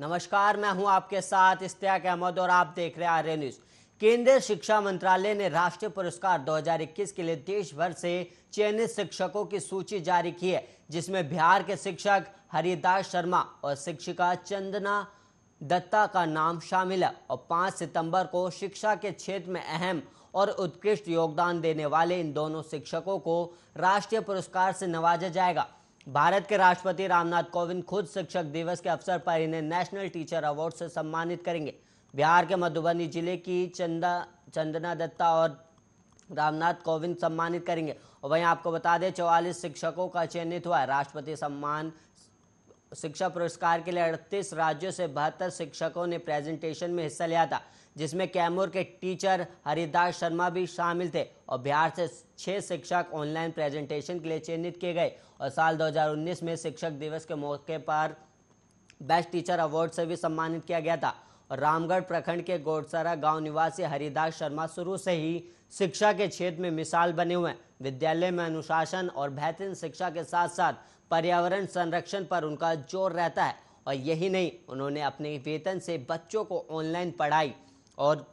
नमस्कार मैं हूं आपके साथ इश्तियाक अहमद और आप देख रहे हैं आर्य न्यूज केंद्रीय शिक्षा मंत्रालय ने राष्ट्रीय पुरस्कार 2021 के लिए देश भर से चयनित शिक्षकों की सूची जारी की है जिसमें बिहार के शिक्षक हरिदास शर्मा और शिक्षिका चंदना दत्ता का नाम शामिल है और 5 सितंबर को शिक्षा के क्षेत्र में अहम और उत्कृष्ट योगदान देने वाले इन दोनों शिक्षकों को राष्ट्रीय पुरस्कार से नवाजा जाएगा भारत के राष्ट्रपति रामनाथ कोविंद खुद शिक्षक दिवस के अवसर पर इन्हें नेशनल टीचर अवार्ड से सम्मानित करेंगे बिहार के मधुबनी जिले की चंदा चंदना दत्ता और रामनाथ कोविंद सम्मानित करेंगे और वहीं आपको बता दें चौवालीस शिक्षकों का चयनित हुआ राष्ट्रपति सम्मान शिक्षा पुरस्कार के लिए अड़तीस राज्यों से बहत्तर शिक्षकों ने प्रेजेंटेशन में हिस्सा लिया था जिसमें कैमूर के टीचर हरिदास शर्मा भी शामिल थे और बिहार से छः शिक्षक ऑनलाइन प्रेजेंटेशन के लिए चिन्हित किए गए और साल 2019 में शिक्षक दिवस के मौके पर बेस्ट टीचर अवार्ड से भी सम्मानित किया गया था और रामगढ़ प्रखंड के गोडसरा गांव निवासी हरिदास शर्मा शुरू से ही शिक्षा के क्षेत्र में मिसाल बने हुए हैं विद्यालय में अनुशासन और बेहतरीन शिक्षा के साथ साथ पर्यावरण संरक्षण पर उनका जोर रहता है और यही नहीं उन्होंने अपने वेतन से बच्चों को ऑनलाइन पढ़ाई और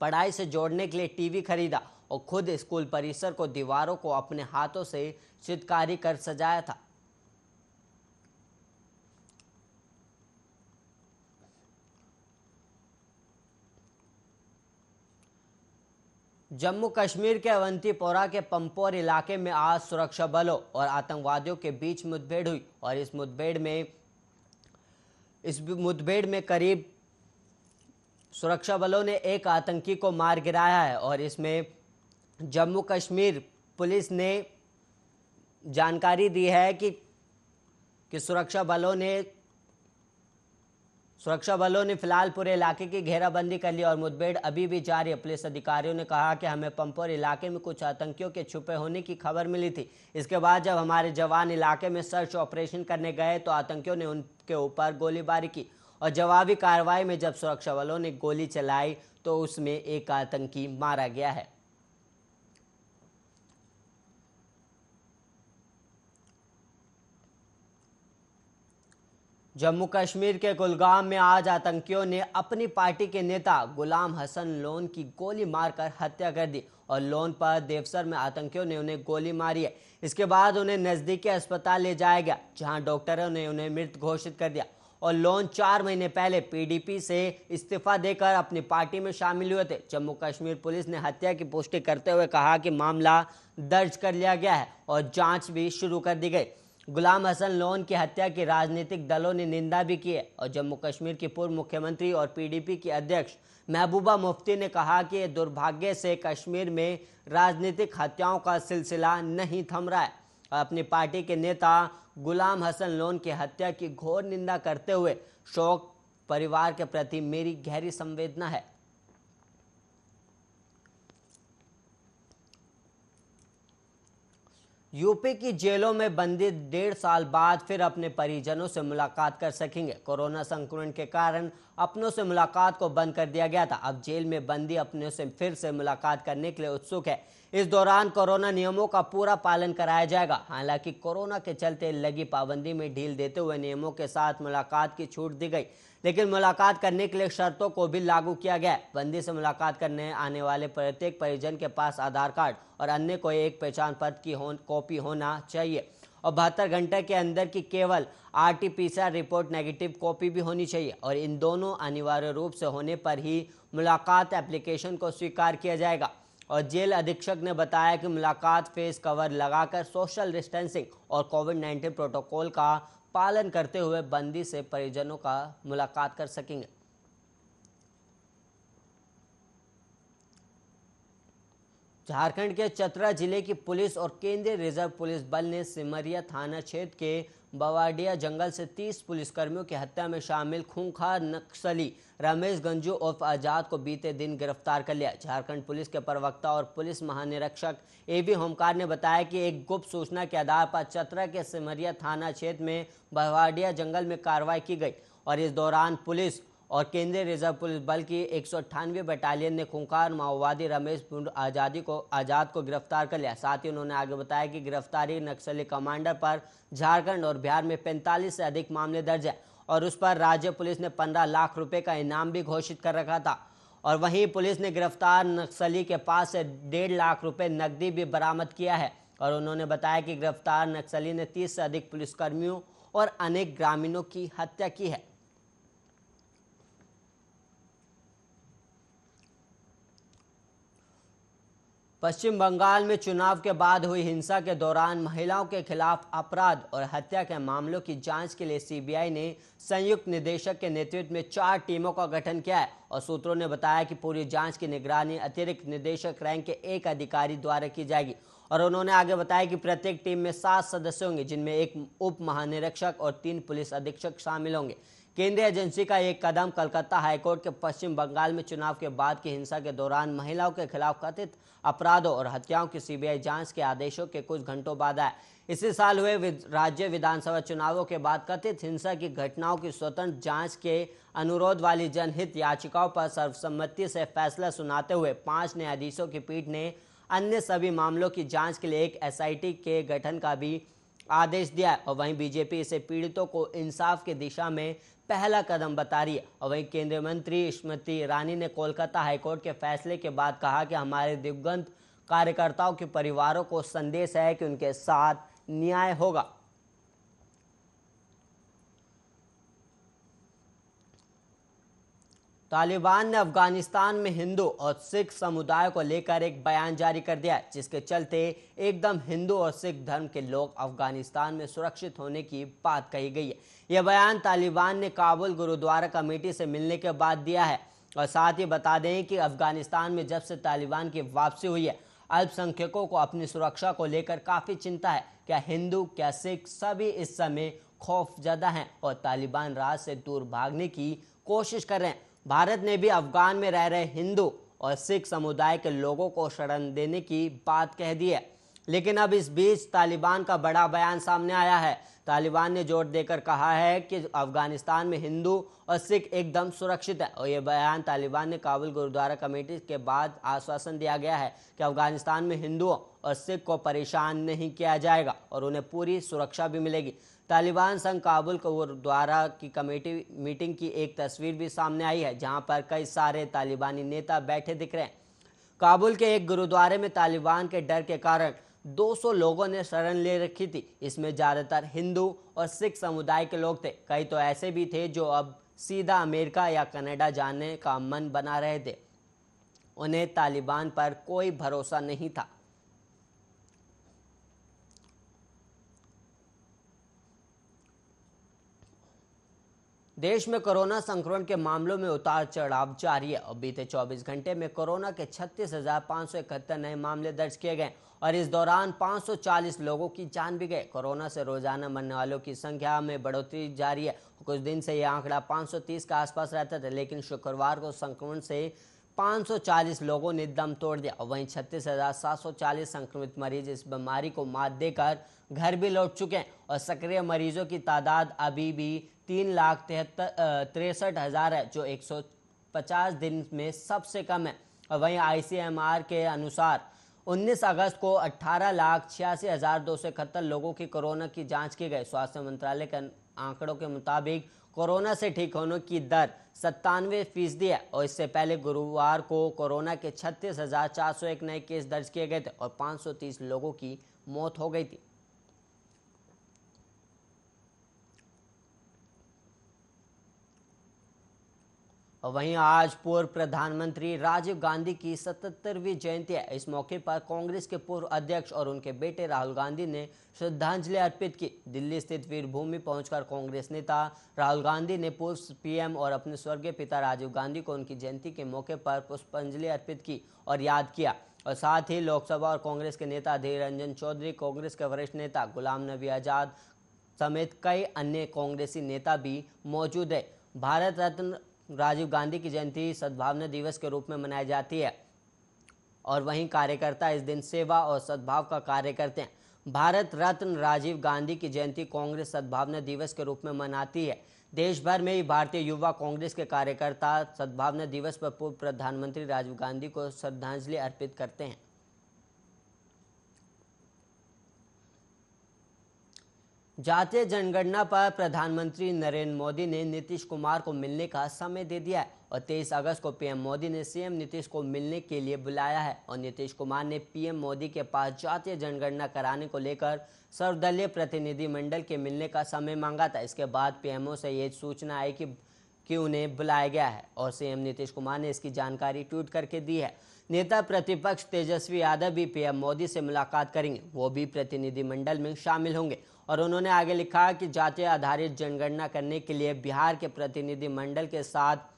पढ़ाई से जोड़ने के लिए टीवी खरीदा और खुद स्कूल परिसर को दीवारों को अपने हाथों से चित्रकारी कर सजाया था जम्मू कश्मीर के अवंतीपोरा के पंपोर इलाके में आज सुरक्षा बलों और आतंकवादियों के बीच मुठभेड़ हुई और इस मुठभेड़ में इस मुठभेड़ में करीब सुरक्षा बलों ने एक आतंकी को मार गिराया है और इसमें जम्मू कश्मीर पुलिस ने जानकारी दी है कि कि सुरक्षा बलों ने सुरक्षा बलों ने फिलहाल पूरे इलाके की घेराबंदी कर ली और मुठभेड़ अभी भी जारी है पुलिस अधिकारियों ने कहा कि हमें पंपोर इलाके में कुछ आतंकियों के छुपे होने की खबर मिली थी इसके बाद जब हमारे जवान इलाके में सर्च ऑपरेशन करने गए तो आतंकियों ने उनके ऊपर गोलीबारी की और जवाबी कार्रवाई में जब सुरक्षा बलों ने गोली चलाई तो उसमें एक आतंकी मारा गया है जम्मू कश्मीर के कुलगाम में आज आतंकियों ने अपनी पार्टी के नेता गुलाम हसन लोन की गोली मारकर हत्या कर दी और लोन पर देवसर में आतंकियों ने उन्हें गोली मारी है इसके बाद उन्हें नजदीकी अस्पताल ले जाया गया जहां डॉक्टरों ने उन्हें मृत घोषित कर दिया और लोन चार महीने पहले पीडीपी से इस्तीफा देकर अपनी पार्टी में शामिल हुए थे जम्मू कश्मीर पुलिस ने हत्या की पुष्टि करते हुए कहा कि मामला दर्ज कर लिया गया है और जांच भी शुरू कर दी गई गुलाम हसन लोन की हत्या की राजनीतिक दलों ने निंदा भी की है और जम्मू कश्मीर की पूर्व मुख्यमंत्री और पीडीपी की अध्यक्ष महबूबा मुफ्ती ने कहा कि दुर्भाग्य से कश्मीर में राजनीतिक हत्याओं का सिलसिला नहीं थम रहा है अपनी पार्टी के नेता गुलाम हसन लोन की हत्या की घोर निंदा करते हुए शोक परिवार के प्रति मेरी गहरी संवेदना है यूपी की जेलों में बंदी डेढ़ साल बाद फिर अपने परिजनों से मुलाकात कर सकेंगे कोरोना संक्रमण के कारण अपनों से मुलाकात को बंद कर दिया गया था अब जेल में बंदी अपनों से फिर से मुलाकात करने के लिए उत्सुक है इस दौरान कोरोना नियमों का पूरा पालन कराया जाएगा हालांकि कोरोना के चलते लगी पाबंदी में ढील देते हुए नियमों के साथ मुलाकात की छूट दी गई लेकिन मुलाकात करने के लिए शर्तों को भी लागू किया गया बंदी से मुलाकात करने आने वाले प्रत्येक परिजन के पास आधार कार्ड और अन्य कोई एक पहचान पत्र की हो, कॉपी होना चाहिए और बहत्तर घंटे के अंदर की केवल R T P report negative copy भी होनी चाहिए और इन दोनों अनिवार्य रूप से होने पर ही मुलाकात एप्लीकेशन को स्वीकार किया जाएगा और जेल अधीक्षक ने बताया कि मुलाकात फेस कवर लगाकर सोशल डिस्टेंसिंग और कोविड 19 प्रोटोकॉल का पालन करते हुए बंदी से परिजनों का मुलाकात कर सकेंगे झारखंड के चतरा जिले की पुलिस और केंद्रीय रिजर्व पुलिस बल ने सिमरिया थाना क्षेत्र के बवाडिया जंगल से 30 पुलिसकर्मियों की हत्या में शामिल खूंखार नक्सली रमेश गंजू उर्फ आजाद को बीते दिन गिरफ्तार कर लिया झारखंड पुलिस के प्रवक्ता और पुलिस महानिरीक्षक ए वी होमकार ने बताया कि एक गुप्त सूचना के आधार पर चतरा के सिमरिया थाना क्षेत्र में बवाडिया जंगल में कार्रवाई की गई और इस दौरान पुलिस और केंद्रीय रिजर्व पुलिस बल की एक बटालियन ने खूंखार माओवादी रमेश आज़ादी को आज़ाद को गिरफ्तार कर लिया साथ ही उन्होंने आगे बताया कि गिरफ्तारी नक्सली कमांडर पर झारखंड और बिहार में 45 से अधिक मामले दर्ज है और उस पर राज्य पुलिस ने 15 लाख रुपए का इनाम भी घोषित कर रखा था और वहीं पुलिस ने गिरफ्तार नक्सली के पास से डेढ़ लाख रुपए नकदी भी बरामद किया है और उन्होंने बताया कि गिरफ्तार नक्सली ने तीस से अधिक पुलिसकर्मियों और अनेक ग्रामीणों की हत्या की है पश्चिम बंगाल में चुनाव के बाद हुई हिंसा के दौरान महिलाओं के खिलाफ अपराध और हत्या के मामलों की जांच के लिए सीबीआई ने संयुक्त निदेशक के नेतृत्व में चार टीमों का गठन किया है और सूत्रों ने बताया कि पूरी जांच की निगरानी अतिरिक्त निदेशक रैंक के एक अधिकारी द्वारा की जाएगी और उन्होंने आगे बताया कि प्रत्येक टीम में सात सदस्य होंगे जिनमें एक उप महानिरीक्षक और तीन पुलिस अधीक्षक शामिल होंगे केंद्रीय एजेंसी का एक कदम कलकत्ता हाईकोर्ट के पश्चिम बंगाल में चुनाव के बाद की हिंसा के दौरान महिलाओं के खिलाफ कथित अपराधों और हत्याओं की सीबीआई जांच के आदेशों के कुछ घंटों बाद आया इसी साल हुए राज्य विधानसभा चुनावों के बाद कथित हिंसा की घटनाओं की स्वतंत्र जांच के अनुरोध वाली जनहित याचिकाओं पर सर्वसम्मति से फैसला सुनाते हुए पांच न्यायाधीशों की पीठ ने अन्य सभी मामलों की जांच के लिए एक एसआईटी के गठन का भी आदेश दिया और वहीं बीजेपी इसे पीड़ितों को इंसाफ की दिशा में पहला कदम बता रही है और वहीं केंद्रीय मंत्री स्मृति ईरानी ने कोलकाता हाईकोर्ट के फैसले के बाद कहा कि हमारे दिवगंत कार्यकर्ताओं के परिवारों को संदेश है कि उनके साथ न्याय होगा तालिबान ने अफगानिस्तान में हिंदू और सिख समुदाय को लेकर एक बयान जारी कर दिया जिसके चलते एकदम हिंदू और सिख धर्म के लोग अफगानिस्तान में सुरक्षित होने की बात कही गई है यह बयान तालिबान ने काबुल गुरुद्वारा कमेटी से मिलने के बाद दिया है और साथ ही बता दें कि अफगानिस्तान में जब से तालिबान की वापसी हुई है अल्पसंख्यकों को अपनी सुरक्षा को लेकर काफ़ी चिंता है क्या हिंदू क्या सिख सभी इस समय खौफजदा हैं और तालिबान राज से दूर भागने की कोशिश कर रहे हैं भारत ने भी अफगान में रह रहे हिंदू और सिख समुदाय के लोगों को शरण देने की बात कह दी है लेकिन अब इस बीच तालिबान का बड़ा बयान सामने आया है तालिबान ने जोर देकर कहा है कि अफगानिस्तान में हिंदू और सिख एकदम सुरक्षित है और ये बयान तालिबान ने काबुल गुरुद्वारा कमेटी के बाद आश्वासन दिया गया है कि अफगानिस्तान में हिंदुओं और सिख को परेशान नहीं किया जाएगा और उन्हें पूरी सुरक्षा भी मिलेगी तालिबान संघ काबुल को द्वारा की कमेटी मीटिंग की एक तस्वीर भी सामने आई है जहां पर कई सारे तालिबानी नेता बैठे दिख रहे हैं काबुल के एक गुरुद्वारे में तालिबान के डर के कारण 200 लोगों ने शरण ले रखी थी इसमें ज़्यादातर हिंदू और सिख समुदाय के लोग थे कई तो ऐसे भी थे जो अब सीधा अमेरिका या कनाडा जाने का मन बना रहे थे उन्हें तालिबान पर कोई भरोसा नहीं था देश में कोरोना संक्रमण के मामलों में उतार चढ़ाव जारी है और बीते 24 घंटे में कोरोना के छत्तीस नए मामले दर्ज किए गए और इस दौरान 540 लोगों की जान भी गए कोरोना से रोजाना मरने वालों की संख्या में बढ़ोतरी जारी है कुछ दिन से यह आंकड़ा 530 के आसपास रहता था लेकिन शुक्रवार को संक्रमण से 540 लोगों ने दम तोड़ दिया वहीं छत्तीस संक्रमित मरीज इस बीमारी को मात देकर घर भी लौट चुके हैं और सक्रिय मरीजों की तादाद अभी भी तीन लाख तिहत्तर तिरसठ हज़ार है जो 150 दिन में सबसे कम है और वहीं आईसीएमआर के अनुसार 19 अगस्त को अठारह लाख छियासी हज़ार दो सौ इकहत्तर लोगों की कोरोना की जांच की गई स्वास्थ्य मंत्रालय के आंकड़ों के मुताबिक कोरोना से ठीक होने की दर सत्तानवे फीसदी है और इससे पहले गुरुवार को कोरोना के छत्तीस हजार चार सौ एक नए केस दर्ज किए गए थे और 530 लोगों की मौत हो गई थी और वहीं आज पूर्व प्रधानमंत्री राजीव गांधी की 77वीं जयंती है इस मौके पर कांग्रेस के पूर्व अध्यक्ष और उनके बेटे राहुल गांधी ने श्रद्धांजलि अर्पित की दिल्ली स्थित वीरभूमि पहुंचकर कांग्रेस नेता राहुल गांधी ने पूर्व पीएम और अपने स्वर्गीय पिता राजीव गांधी को उनकी जयंती के मौके पर पुष्पांजलि अर्पित की और याद किया और साथ ही लोकसभा और कांग्रेस के नेता अधीर रंजन चौधरी कांग्रेस के वरिष्ठ नेता गुलाम नबी आजाद समेत कई अन्य कांग्रेसी नेता भी मौजूद है भारत रत्न राजीव गांधी की जयंती सद्भावना दिवस के रूप में मनाई जाती है और वहीं कार्यकर्ता इस दिन सेवा और सद्भाव का कार्य करते हैं भारत रत्न राजीव गांधी की जयंती कांग्रेस सद्भावना दिवस के रूप में मनाती है देश भर में ही भारतीय युवा कांग्रेस के कार्यकर्ता सद्भावना दिवस पर पूर्व प्रधानमंत्री राजीव गांधी को श्रद्धांजलि अर्पित करते हैं जातीय जनगणना पर प्रधानमंत्री नरेंद्र मोदी ने नीतीश कुमार को मिलने का समय दे दिया है और 23 अगस्त को पीएम मोदी ने सीएम नीतीश को मिलने के लिए बुलाया है और नीतीश कुमार ने पीएम मोदी के पास जातीय जनगणना कराने को लेकर सर्वदलीय प्रतिनिधिमंडल के मिलने का समय मांगा था इसके बाद पीएमओ से ये सूचना आई कि कि उन्हें बुलाया गया है और सीएम नीतीश कुमार ने इसकी जानकारी ट्वीट करके दी है नेता प्रतिपक्ष तेजस्वी यादव भी पीएम मोदी से मुलाकात करेंगे वो भी प्रतिनिधिमंडल में शामिल होंगे और उन्होंने आगे लिखा कि जाति आधारित जनगणना करने के लिए बिहार के प्रतिनिधिमंडल के साथ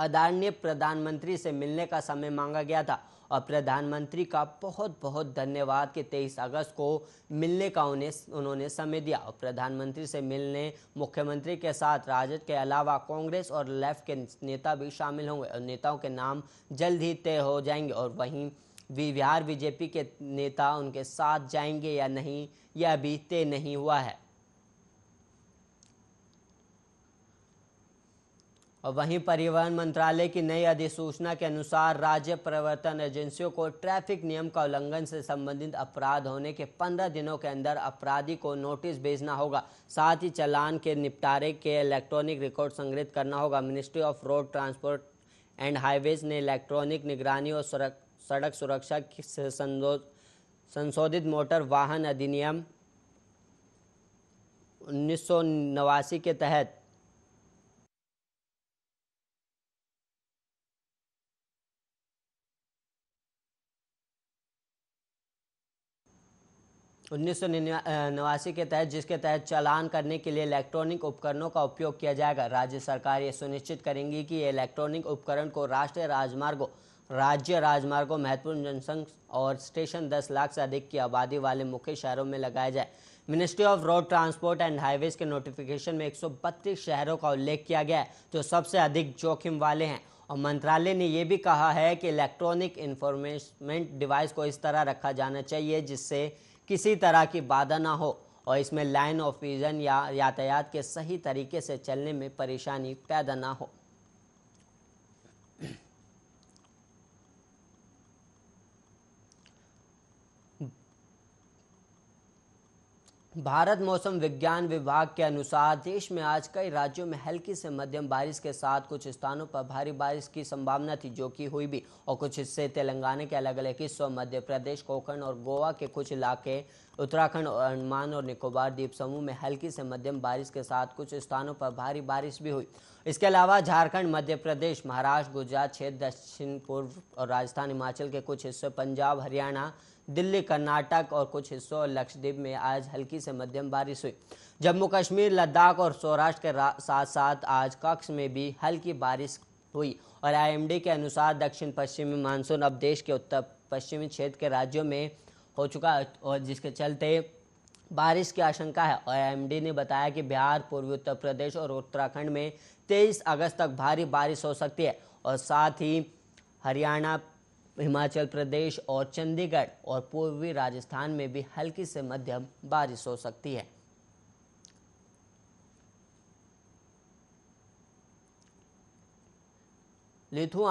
आदरणीय प्रधानमंत्री से मिलने का समय मांगा गया था और प्रधानमंत्री का बहुत बहुत धन्यवाद कि 23 अगस्त को मिलने का उन्हें उन्होंने समय दिया और प्रधानमंत्री से मिलने मुख्यमंत्री के साथ राजद के अलावा कांग्रेस और लेफ्ट के नेता भी शामिल होंगे और नेताओं के नाम जल्द ही तय हो जाएंगे और वहीं बिहार बीजेपी के नेता उनके साथ जाएंगे या नहीं यह अभी तय नहीं हुआ है और वहीं परिवहन मंत्रालय की नई अधिसूचना के अनुसार राज्य प्रवर्तन एजेंसियों को ट्रैफिक नियम का उल्लंघन से संबंधित अपराध होने के पंद्रह दिनों के अंदर अपराधी को नोटिस भेजना होगा साथ ही चलान के निपटारे के इलेक्ट्रॉनिक रिकॉर्ड संग्रहित करना होगा ministry of road transport and highways ने इलेक्ट्रॉनिक निगरानी और सुरक्षा सड़क सुरक्षा संशोधित मोटर वाहन अधिनियम उन्नीस के तहत उन्नीस नवासी के तहत जिसके तहत चालान करने के लिए इलेक्ट्रॉनिक उपकरणों का उपयोग किया जाएगा राज्य सरकार ये सुनिश्चित करेंगी कि इलेक्ट्रॉनिक उपकरण को राष्ट्रीय राजमार्गों राज्य राजमार्ग को महत्वपूर्ण जनसंख्या और स्टेशन 10 लाख से अधिक की आबादी वाले मुख्य शहरों में लगाया जाए ministry of road transport and highways के नोटिफिकेशन में एक शहरों का उल्लेख किया गया है जो सबसे अधिक जोखिम वाले हैं और मंत्रालय ने यह भी कहा है कि इलेक्ट्रॉनिक इन्फॉर्मेशमेंट डिवाइस को इस तरह रखा जाना चाहिए जिससे किसी तरह की बाधा ना हो और इसमें लाइन ऑफ विजन या यातायात के सही तरीके से चलने में परेशानी पैदा ना हो भारत मौसम विज्ञान विभाग के अनुसार देश में आज कई राज्यों में हल्की से मध्यम बारिश के साथ कुछ स्थानों पर भारी बारिश की संभावना थी जो कि हुई भी और कुछ हिस्से तेलंगाना के अलग अलग हिस्सों मध्य प्रदेश कोकण और गोवा के कुछ इलाके उत्तराखंड और अंडमान और निकोबार द्वीप समूह में हल्की से मध्यम बारिश के साथ कुछ स्थानों पर भारी बारिश भी हुई इसके अलावा झारखंड मध्य प्रदेश महाराष्ट्र गुजरात क्षेत्र दक्षिण पूर्व और राजस्थान हिमाचल के कुछ हिस्सों पंजाब हरियाणा दिल्ली कर्नाटक और कुछ हिस्सों और लक्षद्वीप में आज हल्की से मध्यम बारिश हुई जम्मू कश्मीर लद्दाख और सौराष्ट्र के साथ साथ आज कक्ष में भी हल्की बारिश हुई और आईएमडी के अनुसार दक्षिण पश्चिमी मानसून अब देश के उत्तर पश्चिमी क्षेत्र के राज्यों में हो चुका है और जिसके चलते बारिश की आशंका है और आई ने बताया कि बिहार पूर्वी उत्तर प्रदेश और उत्तराखंड में 23 अगस्त तक भारी बारिश हो सकती है और साथ ही हरियाणा हिमाचल प्रदेश और चंडीगढ़ और पूर्वी राजस्थान में भी हल्की से मध्यम बारिश हो सकती है लिथुआ